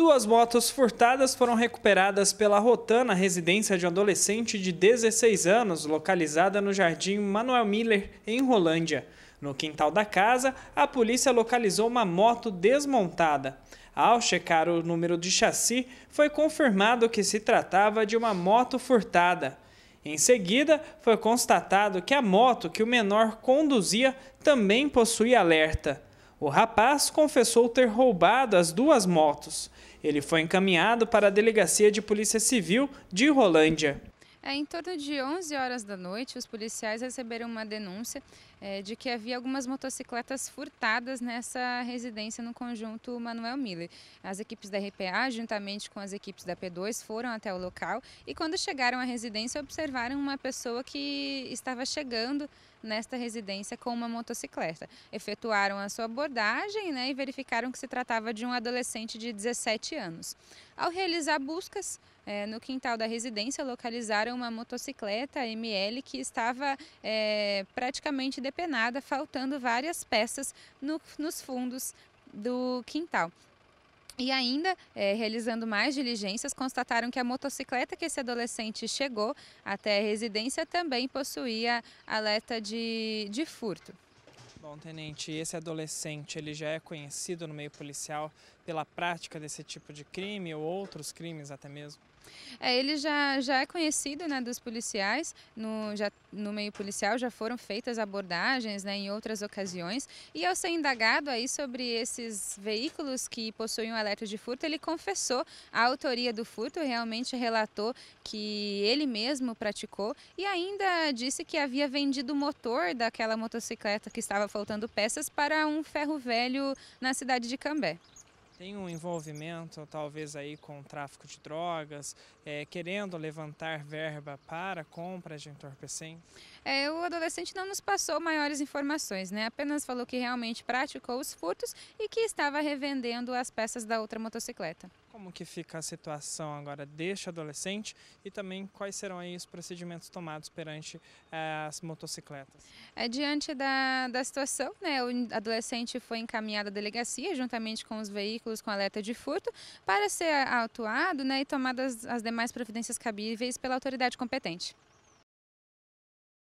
Duas motos furtadas foram recuperadas pela rotana residência de um adolescente de 16 anos, localizada no Jardim Manuel Miller, em Rolândia. No quintal da casa, a polícia localizou uma moto desmontada. Ao checar o número de chassi, foi confirmado que se tratava de uma moto furtada. Em seguida, foi constatado que a moto que o menor conduzia também possuía alerta. O rapaz confessou ter roubado as duas motos. Ele foi encaminhado para a delegacia de polícia civil de Rolândia. É, em torno de 11 horas da noite, os policiais receberam uma denúncia é, de que havia algumas motocicletas furtadas nessa residência no conjunto Manuel Miller. As equipes da RPA, juntamente com as equipes da P2, foram até o local e, quando chegaram à residência, observaram uma pessoa que estava chegando nesta residência com uma motocicleta. Efetuaram a sua abordagem né, e verificaram que se tratava de um adolescente de 17 anos. Ao realizar buscas é, no quintal da residência, localizaram uma motocicleta ML que estava é, praticamente depenada, faltando várias peças no, nos fundos do quintal. E ainda, é, realizando mais diligências, constataram que a motocicleta que esse adolescente chegou até a residência também possuía alerta de, de furto. Bom, tenente, esse adolescente ele já é conhecido no meio policial pela prática desse tipo de crime ou outros crimes até mesmo? É, ele já, já é conhecido né, dos policiais, no, já, no meio policial já foram feitas abordagens né, em outras ocasiões. E ao ser indagado aí sobre esses veículos que possuem um alerta de furto, ele confessou a autoria do furto, realmente relatou que ele mesmo praticou e ainda disse que havia vendido o motor daquela motocicleta que estava faltando peças para um ferro velho na cidade de Cambé tem um envolvimento talvez aí com tráfico de drogas, é, querendo levantar verba para compra de entorpecentes? É, o adolescente não nos passou maiores informações, né? Apenas falou que realmente praticou os furtos e que estava revendendo as peças da outra motocicleta. Como que fica a situação agora deste adolescente e também quais serão aí os procedimentos tomados perante eh, as motocicletas? É, diante da, da situação, né, o adolescente foi encaminhado à delegacia juntamente com os veículos com alerta de furto para ser autuado né, e tomadas as demais providências cabíveis pela autoridade competente.